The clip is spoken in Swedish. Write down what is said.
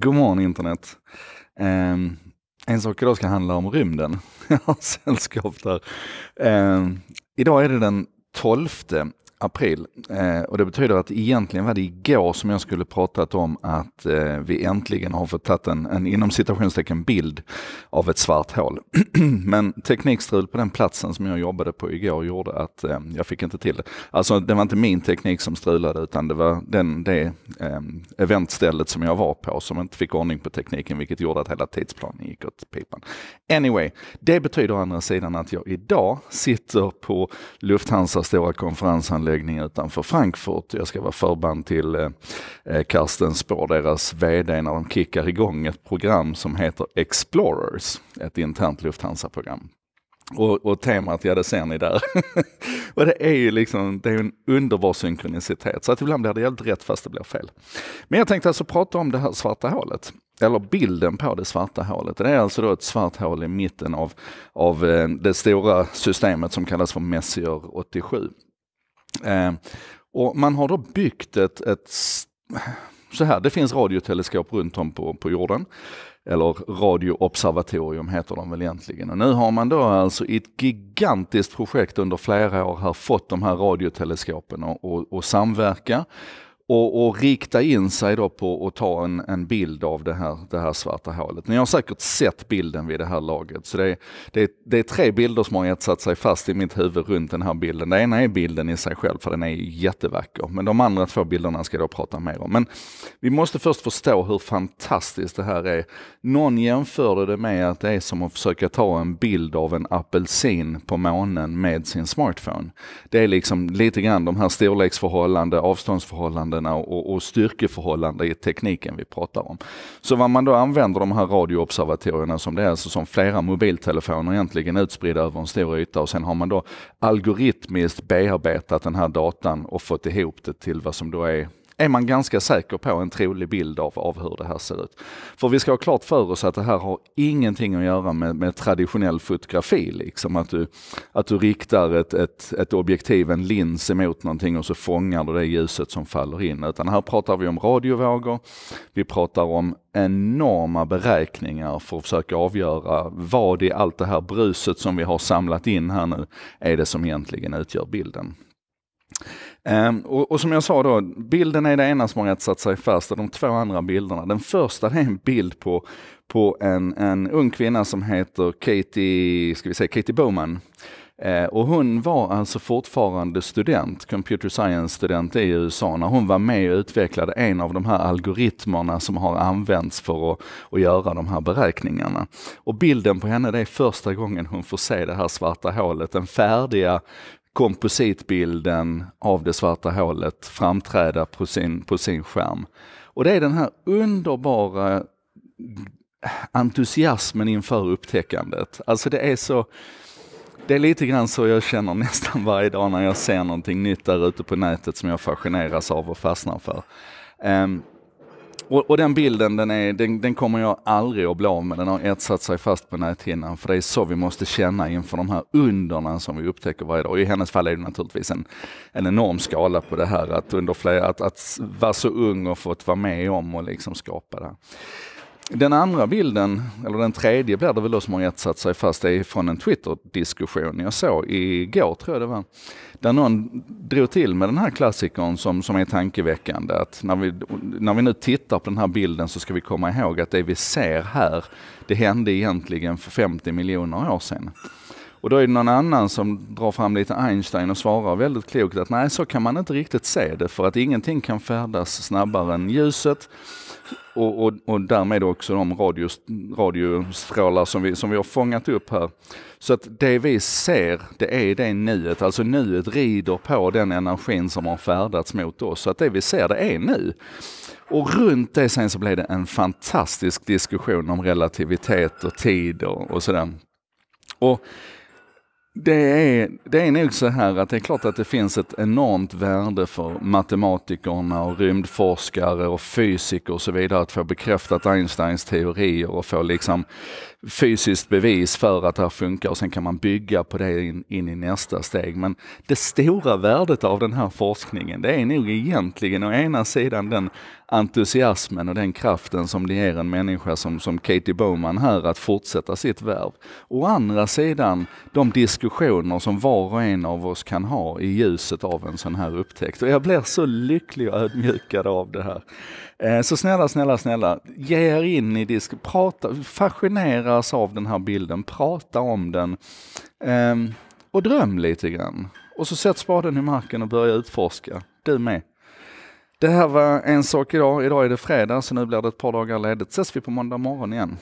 Godmorgon internet. Um, en sak idag ska handla om rymden. Jag har sällskap där. Um, idag är det den 12 april. Eh, och det betyder att egentligen var det igår som jag skulle pratat om att eh, vi äntligen har fått tagit en, en inom citationstecken bild av ett svart hål. Men teknikstrul på den platsen som jag jobbade på igår gjorde att eh, jag fick inte till det. Alltså det var inte min teknik som strulade utan det var den, det ehm, eventstället som jag var på som inte fick ordning på tekniken vilket gjorde att hela tidsplanen gick åt pipan. Anyway, det betyder å andra sidan att jag idag sitter på Lufthansa stora konferensanläggning anläggning utanför Frankfurt. Jag ska vara förband till eh, eh Karsten Spår, deras VD, när de kickar igång ett program som heter Explorers, ett internt Lufthansa-program. Och, och, temat, ja det ser ni där. och det är ju liksom, det är en underbar synkronicitet. Så att ibland blir det helt rätt fast det blir fel. Men jag tänkte alltså prata om det här svarta hålet. Eller bilden på det svarta hålet. Det är alltså då ett svart hål i mitten av, av eh, det stora systemet som kallas för Messier 87. Eh, och man har då byggt ett, ett så här, det finns radioteleskop runt om på, på jorden. Eller radioobservatorium heter de väl egentligen. Och nu har man då alltså i ett gigantiskt projekt under flera år här fått de här radioteleskopen att samverka och, och, rikta in sig då på att ta en, en bild av det här, det här, svarta hålet. Ni har säkert sett bilden vid det här laget. Så det, är, det det är tre bilder som har etsat sig fast i mitt huvud runt den här bilden. Den ena är bilden i sig själv, för den är jättevacker. Men de andra två bilderna ska jag då prata mer om. Men vi måste först förstå hur fantastiskt det här är. Någon jämförde det med att det är som att försöka ta en bild av en apelsin på månen med sin smartphone. Det är liksom lite grann de här storleksförhållanden, avståndsförhållanden förhållandena och, och styrkeförhållanden i tekniken vi pratar om. Så vad man då använder de här radioobservatorierna som det är, alltså som flera mobiltelefoner egentligen utspridda över en stor yta och sen har man då algoritmiskt bearbetat den här datan och fått ihop det till vad som då är är man ganska säker på en trolig bild av, av hur det här ser ut. För vi ska ha klart för oss att det här har ingenting att göra med, med traditionell fotografi, liksom att du, att du riktar ett, ett, ett objektiv, en lins emot någonting och så fångar du det ljuset som faller in. Utan här pratar vi om radiovågor, vi pratar om enorma beräkningar för att försöka avgöra vad i allt det här bruset som vi har samlat in här nu är det som egentligen utgör bilden. Ehm, och, och, som jag sa då, bilden är det ena som har etsat sig fast, och de två andra bilderna. Den första är en bild på, på en, en ung kvinna som heter Katie, ska vi säga, Katie Bowman. Ehm, och hon var alltså fortfarande student, computer science-student i USA, när hon var med och utvecklade en av de här algoritmerna som har använts för att, att göra de här beräkningarna. Och bilden på henne, det är första gången hon får se det här svarta hålet, den färdiga kompositbilden av det svarta hålet framträda på sin, på sin skärm. Och det är den här underbara entusiasmen inför upptäckandet. Alltså det är så, det är lite grann så jag känner nästan varje dag när jag ser någonting nytt där ute på nätet som jag fascineras av och fastnar för. Um, och, och, den bilden, den, är, den, den, kommer jag aldrig att bli av med. Den har etsat sig fast på näthinnan, för det är så vi måste känna inför de här underna som vi upptäcker varje dag. Och I hennes fall är det naturligtvis en, en enorm skala på det här, att, under flera, att, att vara så ung och fått vara med om och liksom skapa det här. Den andra bilden, eller den tredje blir det väl då som har etsat sig fast, det är från en Twitter-diskussion jag såg igår tror jag det var. Där någon drog till med den här klassikern som, som är tankeväckande. Att när vi, när vi nu tittar på den här bilden så ska vi komma ihåg att det vi ser här, det hände egentligen för 50 miljoner år sedan. Och då är det någon annan som drar fram lite Einstein och svarar väldigt klokt att nej, så kan man inte riktigt se det för att ingenting kan färdas snabbare än ljuset. Och, och, och därmed också de radios, radiostrålar som vi, som vi har fångat upp här. Så att det vi ser, det är det nuet. Alltså nuet rider på den energin som har färdats mot oss. Så att det vi ser, det är nu. Och runt det sen så blev det en fantastisk diskussion om relativitet och tid och, och sådär. Det är, det är nog så här att det är klart att det finns ett enormt värde för matematikerna och rymdforskare och fysiker och så vidare att få bekräftat Einsteins teorier och få liksom fysiskt bevis för att det här funkar och sen kan man bygga på det in, in, i nästa steg. Men det stora värdet av den här forskningen, det är nog egentligen å ena sidan den entusiasmen och den kraften som det ger en människa som, som Katie Bowman här att fortsätta sitt värv. Å andra sidan de diskussioner som var och en av oss kan ha i ljuset av en sån här upptäckt. Och jag blir så lycklig och ödmjukad av det här. Eh, så snälla, snälla, snälla, ge er in i disk, prata, fascinera inspireras av den här bilden, prata om den eh, och dröm lite grann. Och så sätt spaden i marken och börja utforska. Du med. Det här var en sak idag. Idag är det fredag, så nu blir det ett par dagar ledigt. Ses vi på måndag morgon igen.